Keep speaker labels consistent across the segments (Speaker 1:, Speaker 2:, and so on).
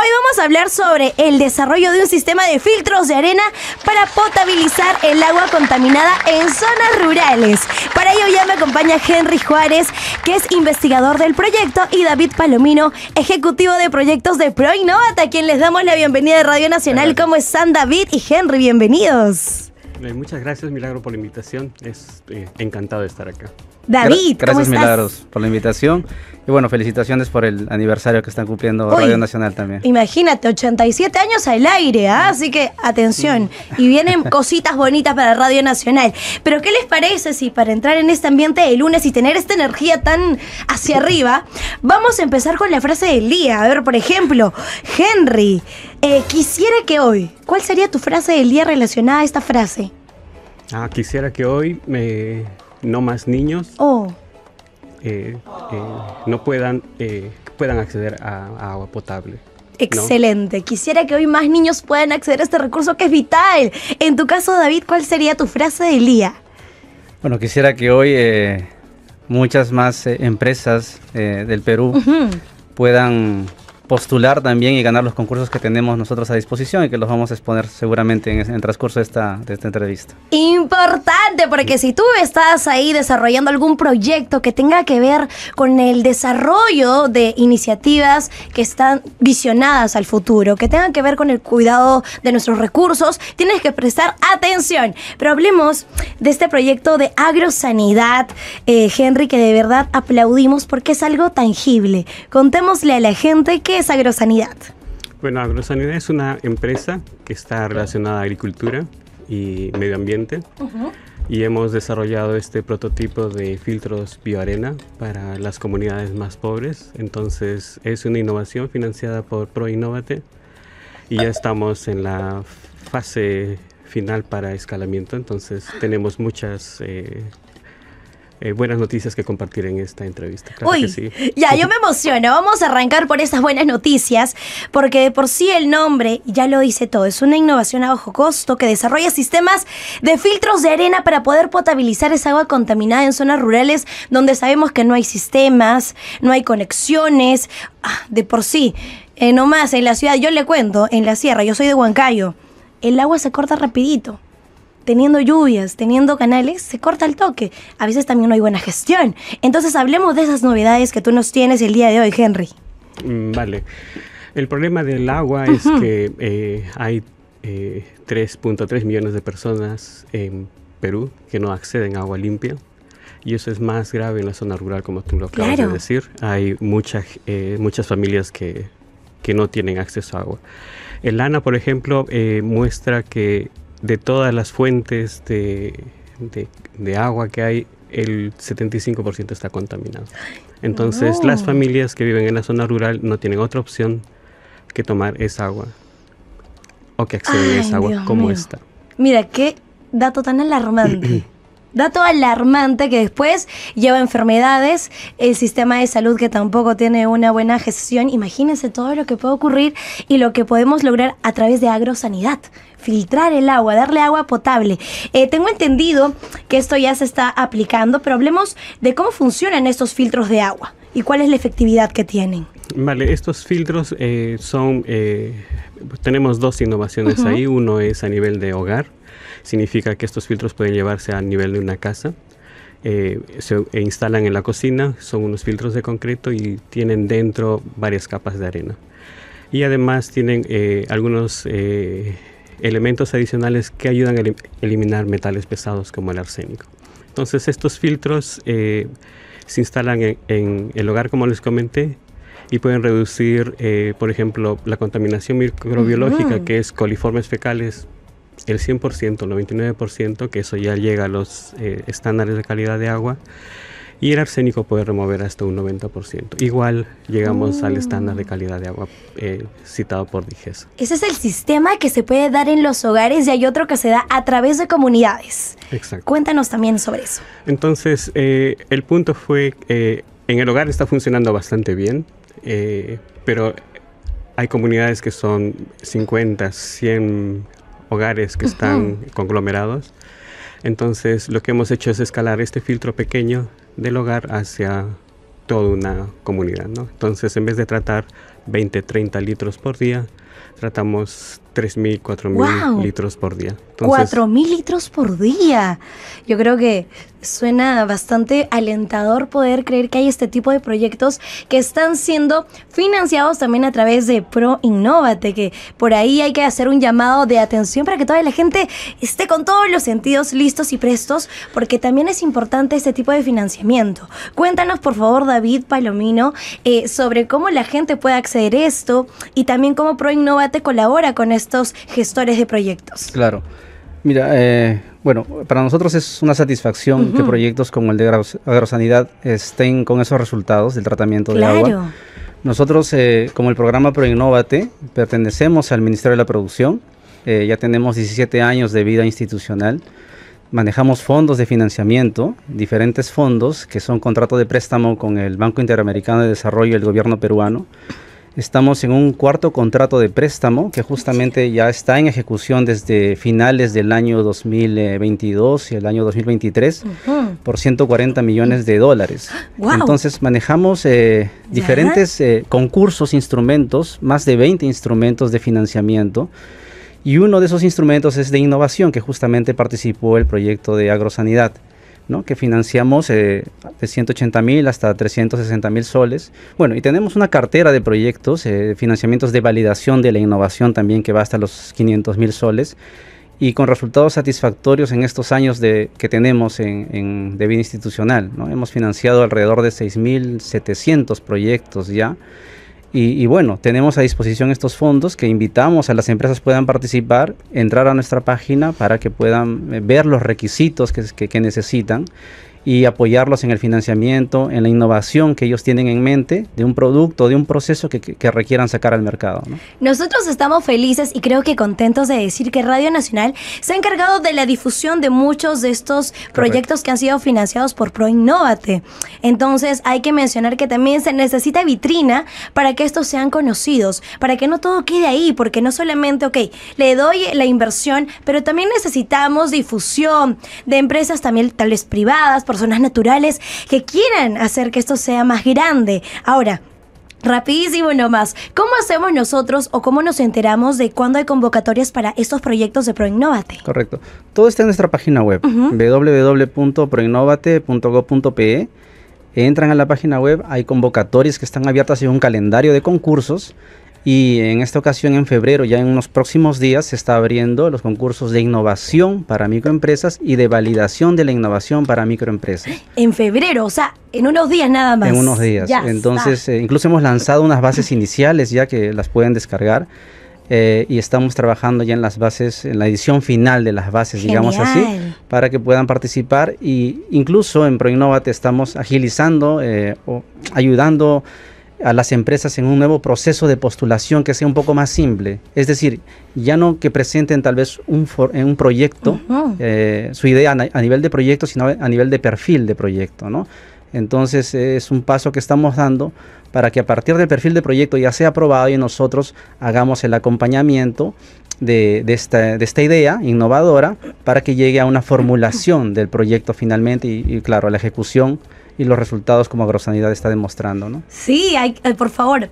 Speaker 1: Hoy vamos a hablar sobre el desarrollo de un sistema de filtros de arena para potabilizar el agua contaminada en zonas rurales. Para ello ya me acompaña Henry Juárez, que es investigador del proyecto, y David Palomino, ejecutivo de proyectos de ProInnovata, a quien les damos la bienvenida de Radio Nacional. ¿Cómo están David y Henry? Bienvenidos.
Speaker 2: Muchas gracias, Milagro, por la invitación. Es eh, encantado de estar acá. David,
Speaker 1: gracias Milagros
Speaker 3: por la invitación. Y bueno, felicitaciones por el aniversario que están cumpliendo Radio Nacional también.
Speaker 1: Imagínate, 87 años al aire, ¿ah? así que atención. Y vienen cositas bonitas para Radio Nacional. Pero ¿qué les parece si para entrar en este ambiente de lunes y tener esta energía tan hacia arriba, vamos a empezar con la frase del día? A ver, por ejemplo, Henry, eh, quisiera que hoy, ¿cuál sería tu frase del día relacionada a esta frase?
Speaker 2: Ah, quisiera que hoy me no más niños oh. eh, eh, no puedan, eh, puedan acceder a, agua potable.
Speaker 1: Excelente. Quisiera que hoy más niños puedan acceder a este recurso que es vital. En tu caso, David, ¿cuál sería tu frase del día?
Speaker 3: Bueno, quisiera que hoy muchas más empresas del Perú puedan postular también y ganar los concursos que tenemos nosotros a disposición y que los vamos a exponer seguramente en el transcurso de esta, de esta entrevista.
Speaker 1: Importante, porque si tú estás ahí desarrollando algún proyecto que tenga que ver con el desarrollo de iniciativas que están visionadas al futuro, que tengan que ver con el cuidado de nuestros recursos, tienes que prestar atención. Pero hablemos de este proyecto de agrosanidad, eh, Henry, que de verdad aplaudimos porque es algo tangible. Contémosle a la gente que es Agrosanidad?
Speaker 2: Bueno, Agrosanidad es una empresa que está relacionada a agricultura y medio ambiente. Y hemos desarrollado este prototipo de filtros bioarena para las comunidades más pobres. Entonces es una innovación financiada por ProInnovate y ya estamos en la fase final para escalamiento. Entonces tenemos muchas eh, eh, buenas noticias que compartir en esta entrevista. Claro Uy, ya, yo
Speaker 1: me emociono. Vamos a arrancar por esas buenas noticias, porque de por sí el nombre ya lo dice todo. Es una innovación a bajo costo que desarrolla sistemas de filtros de arena para poder potabilizar esa agua contaminada en zonas rurales donde sabemos que no hay sistemas, no hay conexiones. Ah, de por sí, eh, nomás en la ciudad, yo le cuento, en la sierra, yo soy de Huancayo, el agua se corta rapidito teniendo lluvias, teniendo canales, se corta el toque. A veces también no hay buena gestión. Entonces hablemos de esas novedades que tú nos tienes el día de hoy, Henry.
Speaker 2: Mm, vale. El problema del agua es que eh, hay 3.3 eh, millones de personas en Perú que no acceden a agua limpia. Y eso es más grave en la zona rural, como tú lo acabas de decir. Hay muchas, eh, muchas familias que, que no tienen acceso a agua. El ANA, por ejemplo, muestra que de todas las fuentes de, agua que hay, el 75% está contaminado. Entonces las familias que viven en la zona rural no tienen otra opción que tomar esa agua o que acceder a esa agua como está
Speaker 1: esta. Mira, qué dato tan alarmante. dato alarmante que después lleva enfermedades, el sistema de salud que tampoco tiene una buena gestión. Imagínense todo lo que puede ocurrir y lo que podemos lograr a través de agrosanidad filtrar el agua, darle agua potable. Eh, tengo entendido que esto ya se está aplicando, pero hablemos de cómo funcionan estos filtros de agua y cuál es la efectividad que tienen.
Speaker 2: Vale, estos filtros eh, son, eh, tenemos dos innovaciones ahí. Uno es a nivel de hogar, Significa que estos filtros pueden llevarse al nivel de una casa. Eh, se instalan en la cocina, son unos filtros de concreto y tienen dentro varias capas de arena. Y además tienen eh, algunos eh, elementos adicionales que ayudan a eliminar metales pesados como el arsénico. Entonces estos filtros se instalan en, el hogar como les comenté y pueden reducir, por ejemplo, la contaminación microbiológica que es coliformes fecales el 100%, el 99%, que eso ya llega a los eh, estándares de calidad de agua. Y el arsénico puede remover hasta un 90%. Igual llegamos al mm. estándar de calidad de agua eh, citado por DIGES.
Speaker 1: Ese es el sistema que se puede dar en los hogares y hay otro que se da a través de comunidades. Exacto. Cuéntanos también sobre eso.
Speaker 2: Entonces, eh, el punto fue, en el hogar está funcionando bastante bien, pero hay comunidades que son 50, 100 hogares que están conglomerados. Entonces lo que hemos hecho es escalar este filtro pequeño del hogar hacia toda una comunidad. Entonces en vez de tratar 20, 30 litros por día, tratamos 3.000, 4.000 litros por día. Entonces,
Speaker 1: 4.000 litros por día. Yo creo que suena bastante alentador poder creer que hay este tipo de proyectos que están siendo financiados también a través de Pro Innovate, que por ahí hay que hacer un llamado de atención para que toda la gente esté con todos los sentidos listos y prestos, porque también es importante este tipo de financiamiento. Cuéntanos, por favor, David Palomino, eh, sobre cómo la gente puede acceder a esto y también cómo Pro Innovate colabora con esto gestores de proyectos?
Speaker 3: Claro. Mira, eh, bueno, para nosotros es una satisfacción que proyectos como el de Agrosanidad estén con esos resultados del tratamiento del de agua. Nosotros, eh, como el programa ProInnovate, pertenecemos al Ministerio de la Producción. Eh, ya tenemos 17 años de vida institucional. Manejamos fondos de financiamiento, diferentes fondos que son contratos de préstamo con el Banco Interamericano de Desarrollo y el gobierno peruano. Estamos en un cuarto contrato de préstamo que justamente ya está en ejecución desde finales del año 2022 y el año 2023 por 140 millones de dólares. Entonces manejamos eh, diferentes eh, concursos, instrumentos, más de 20 instrumentos de financiamiento. Y uno de esos instrumentos es de innovación, que justamente participó el proyecto de agrosanidad que financiamos eh, de 180 mil hasta 360 mil soles. Bueno, y tenemos una cartera de proyectos, eh, financiamientos de validación de la innovación también que va hasta los 500 mil soles. Y con resultados satisfactorios en estos años de, que tenemos en, de vida institucional. ¿no? Hemos financiado alrededor de 6.700 proyectos ya y, bueno, tenemos a disposición estos fondos que invitamos a las empresas puedan participar, entrar a nuestra página para que puedan eh, ver los requisitos que necesitan y apoyarlos en el financiamiento, en la innovación que ellos tienen en mente de un producto, de un proceso que, requieran sacar al mercado.
Speaker 1: Nosotros estamos felices y creo que contentos de decir que Radio Nacional se ha encargado de la difusión de muchos de estos proyectos que han sido financiados por ProInnovate. Entonces hay que mencionar que también se necesita vitrina para que estos sean conocidos, para que no todo quede ahí, porque no solamente, ok, le doy la inversión, pero también necesitamos difusión de empresas también tal vez privadas, personas naturales que quieran hacer que esto sea más grande. Ahora, Rapidísimo nomás. ¿Cómo hacemos nosotros o cómo nos enteramos de cuándo hay convocatorias para estos proyectos de Proinnovate? Correcto. Todo está
Speaker 3: en nuestra página web, uh Entran a la página web, hay convocatorias que están abiertas y un calendario de concursos. Y en esta ocasión, en febrero, ya en unos próximos días, se está abriendo los concursos de innovación para microempresas y de validación de la innovación para microempresas.
Speaker 1: En febrero, o sea, en unos días nada más. En unos días. Ya Entonces,
Speaker 3: eh, incluso hemos lanzado unas bases iniciales ya que las pueden descargar. Eh, y estamos trabajando ya en las bases, en la edición final de las bases, digamos así, para que puedan participar. Y incluso en ProInnovate estamos agilizando, eh, o ayudando a las empresas en un nuevo proceso de postulación que sea un poco más simple. Es decir, ya no que presenten tal vez un, en eh, un proyecto, oh, eh, su idea a nivel de proyecto, sino a nivel de perfil de proyecto, ¿no? Entonces es un paso que estamos dando para que a partir del perfil de proyecto ya sea aprobado y nosotros hagamos el acompañamiento de, esta, idea innovadora para que llegue a una formulación del proyecto finalmente y claro, a la ejecución y los resultados como Agrosanidad está demostrando, ¿no?
Speaker 1: Sí, hay, eh, por favor,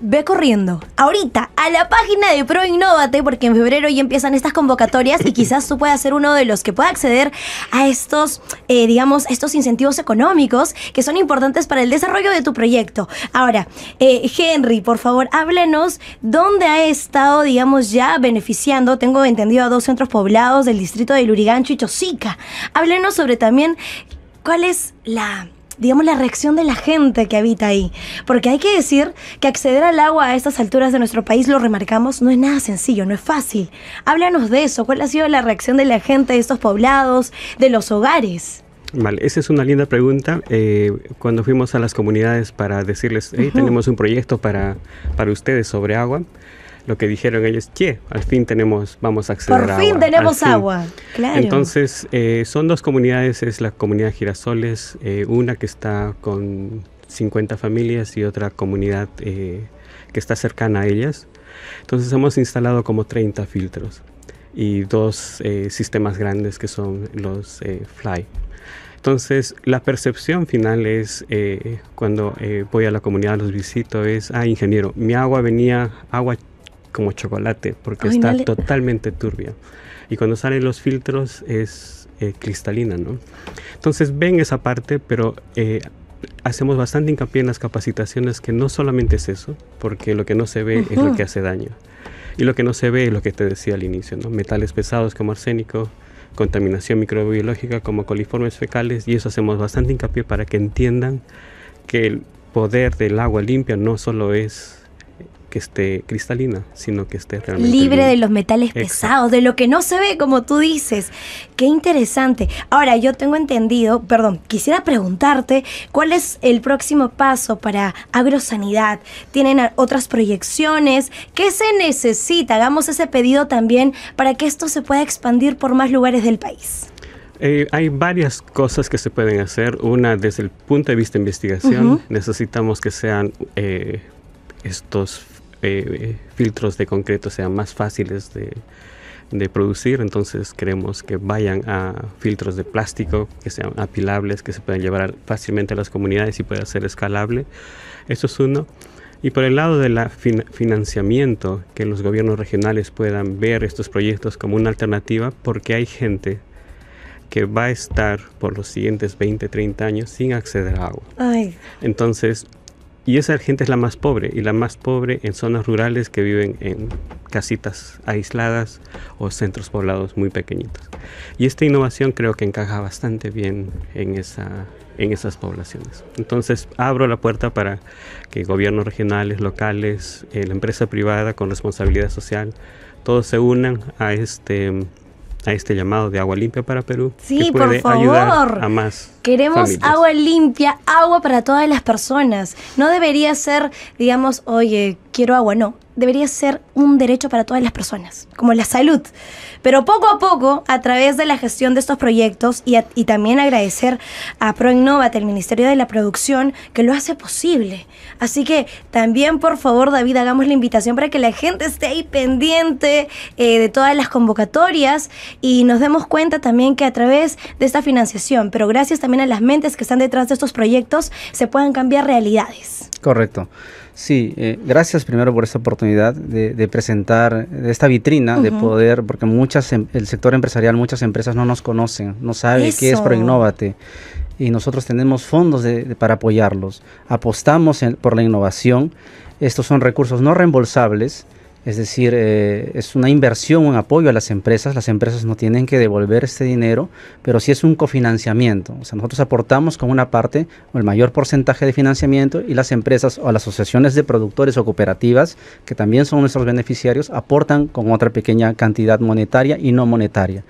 Speaker 1: ve corriendo ahorita a la página de ProInnovate porque en febrero ya empiezan estas convocatorias y quizás tú puedas ser uno de los que pueda acceder a estos, eh, digamos, estos incentivos económicos que son importantes para el desarrollo de tu proyecto. Ahora, eh, Henry, por favor, háblenos dónde ha estado, digamos, ya beneficiando, tengo entendido, a dos centros poblados del distrito de Lurigancho y Chosica. Háblenos sobre también cuál es la digamos, la reacción de la gente que habita ahí. Porque hay que decir que acceder al agua a estas alturas de nuestro país, lo remarcamos, no es nada sencillo, no es fácil. Háblanos de eso, ¿cuál ha sido la reacción de la gente de estos poblados, de los hogares?
Speaker 2: Vale, esa es una linda pregunta. Eh, cuando fuimos a las comunidades para decirles, tenemos un proyecto para, para ustedes sobre agua, lo que dijeron ellos, che, al fin tenemos, vamos a acceder a agua. Por fin tenemos agua, claro. Entonces, eh, son dos comunidades, es la comunidad Girasoles, eh, una que está con 50 familias y otra comunidad eh, que está cercana a ellas. Entonces hemos instalado como 30 filtros y dos sistemas grandes que son los Fly. Entonces, la percepción final es, cuando voy a la comunidad, los visito, es, ah, ingeniero, mi agua venía, agua como chocolate porque está totalmente turbia. Y cuando salen los filtros es eh, cristalina, ¿no? Entonces ven esa parte, pero eh, hacemos bastante hincapié en las capacitaciones que no solamente es eso, porque lo que no se ve es lo que hace daño. Y lo que no se ve es lo que te decía al inicio, ¿no? Metales pesados como arsénico, contaminación microbiológica como coliformes fecales, y eso hacemos bastante hincapié para que entiendan que el poder del agua limpia no solo es que esté cristalina, sino que esté realmente libre de los
Speaker 1: metales pesados, de lo que no se ve, como tú dices. Qué interesante. Ahora, yo tengo entendido, perdón, quisiera preguntarte cuál es el próximo paso para agrosanidad. ¿Tienen otras proyecciones? ¿Qué se necesita? Hagamos ese pedido también para que esto se pueda expandir por más lugares del país.
Speaker 2: Eh, hay varias cosas que se pueden hacer. Una, desde el punto de vista de investigación, necesitamos que sean eh, estos eh, filtros de concreto sean más fáciles de, producir, entonces queremos que vayan a filtros de plástico, que sean apilables, que se puedan llevar fácilmente a las comunidades y pueda ser escalable. Eso es uno. Y por el lado del financiamiento, que los gobiernos regionales puedan ver estos proyectos como una alternativa, porque hay gente que va a estar por los siguientes 20, 30 años sin acceder a agua. Entonces, y esa gente es la más pobre y la más pobre en zonas rurales que viven en casitas aisladas o centros poblados muy pequeñitos. Y esta innovación creo que encaja bastante bien en, esa, en esas poblaciones. Entonces abro la puerta para que gobiernos regionales, locales, eh, la empresa privada con responsabilidad social, todos se unan a este a este llamado de agua limpia para Perú. Sí, por favor. Queremos
Speaker 1: agua limpia, agua para todas las personas. No debería ser, digamos, oye, quiero agua, no debería ser un derecho para todas las personas, como la salud. Pero poco a poco, a través de la gestión de estos proyectos y, también agradecer a ProInnovate, el Ministerio de la Producción, que lo hace posible. Así que también, por favor, David, hagamos la invitación para que la gente esté ahí pendiente eh, de todas las convocatorias y nos demos cuenta también que a través de esta financiación, pero gracias también a las mentes que están detrás de estos proyectos, se puedan cambiar realidades.
Speaker 3: Correcto. Sí, eh, gracias primero por esta oportunidad de, de presentar esta vitrina, de poder, porque muchas, em, el sector empresarial, muchas empresas no nos conocen, no saben qué es Proinnovate. Y nosotros tenemos fondos para apoyarlos. Apostamos por la innovación. Estos son recursos no reembolsables es decir, eh, es una inversión, un apoyo a las empresas. Las empresas no tienen que devolver este dinero, pero sí es un cofinanciamiento. O sea, nosotros aportamos con una parte o el mayor porcentaje de financiamiento y las empresas o las asociaciones de productores o cooperativas, que también son nuestros beneficiarios, aportan con otra pequeña cantidad monetaria y no monetaria.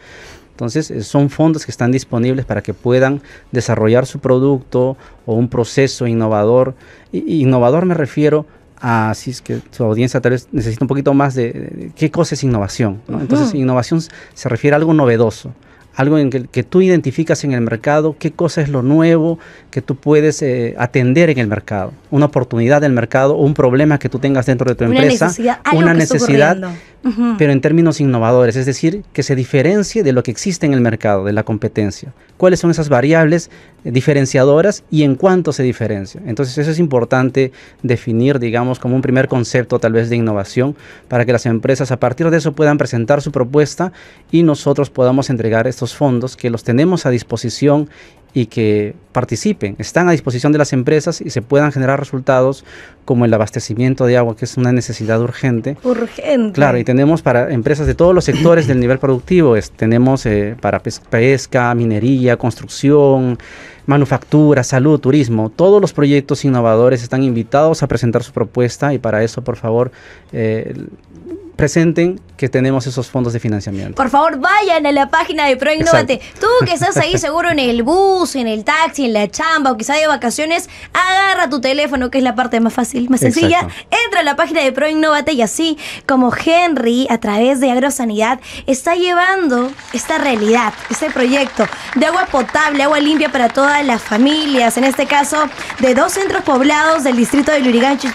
Speaker 3: Entonces, eh, son fondos que están disponibles para que puedan desarrollar su producto o un proceso innovador. innovador me refiero Así ah, es que su audiencia tal vez necesita un poquito más de, qué cosa es innovación. Entonces, innovación se refiere a algo novedoso, algo en que, que, tú identificas en el mercado, qué cosa es lo nuevo que tú puedes eh, atender en el mercado, una oportunidad del mercado un problema que tú tengas dentro de tu empresa, una necesidad pero en términos innovadores, es decir, que se diferencie de lo que existe en el mercado, de la competencia. ¿Cuáles son esas variables diferenciadoras y en cuánto se diferencia? Entonces eso es importante definir, digamos, como un primer concepto tal vez de innovación para que las empresas a partir de eso puedan presentar su propuesta y nosotros podamos entregar estos fondos que los tenemos a disposición y que participen, están a disposición de las empresas y se puedan generar resultados como el abastecimiento de agua, que es una necesidad urgente.
Speaker 1: Urgente. Claro, y
Speaker 3: tenemos para empresas de todos los sectores del nivel productivo, tenemos eh, para pesca, minería, construcción, manufactura, salud, turismo, todos los proyectos innovadores están invitados a presentar su propuesta y para eso, por favor, eh, presenten que tenemos esos fondos de financiamiento.
Speaker 1: Por favor, vayan a la página de ProInnovate. Tú que estás ahí seguro en el bus, en el taxi, en la chamba o quizá de vacaciones, agarra tu teléfono, que es la parte más fácil, más sencilla. Entra a la página de ProInnovate y así como Henry, a través de Agrosanidad, está llevando esta realidad, este proyecto de agua potable, agua limpia para todas las familias, en este caso de dos centros poblados del distrito de Lurigancho y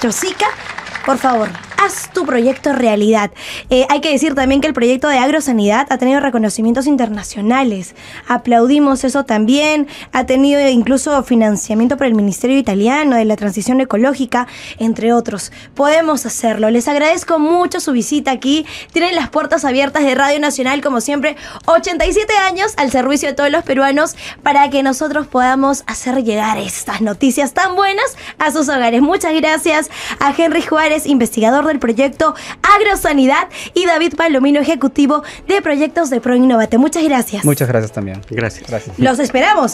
Speaker 1: Por favor, Haz tu proyecto realidad. Eh, hay que decir también que el proyecto de agrosanidad ha tenido reconocimientos internacionales. Aplaudimos eso también. Ha tenido incluso financiamiento por el Ministerio Italiano de la Transición Ecológica, entre otros. Podemos hacerlo. Les agradezco mucho su visita aquí. Tienen las puertas abiertas de Radio Nacional, como siempre, 87 años al servicio de todos los peruanos para que nosotros podamos hacer llegar estas noticias tan buenas a sus hogares. Muchas gracias a Henry Juárez, investigador del proyecto Agrosanidad, y David Palomino, ejecutivo de proyectos de ProInnovate. Muchas gracias. Muchas gracias
Speaker 3: también. Gracias. Los
Speaker 1: esperamos. ¿ah?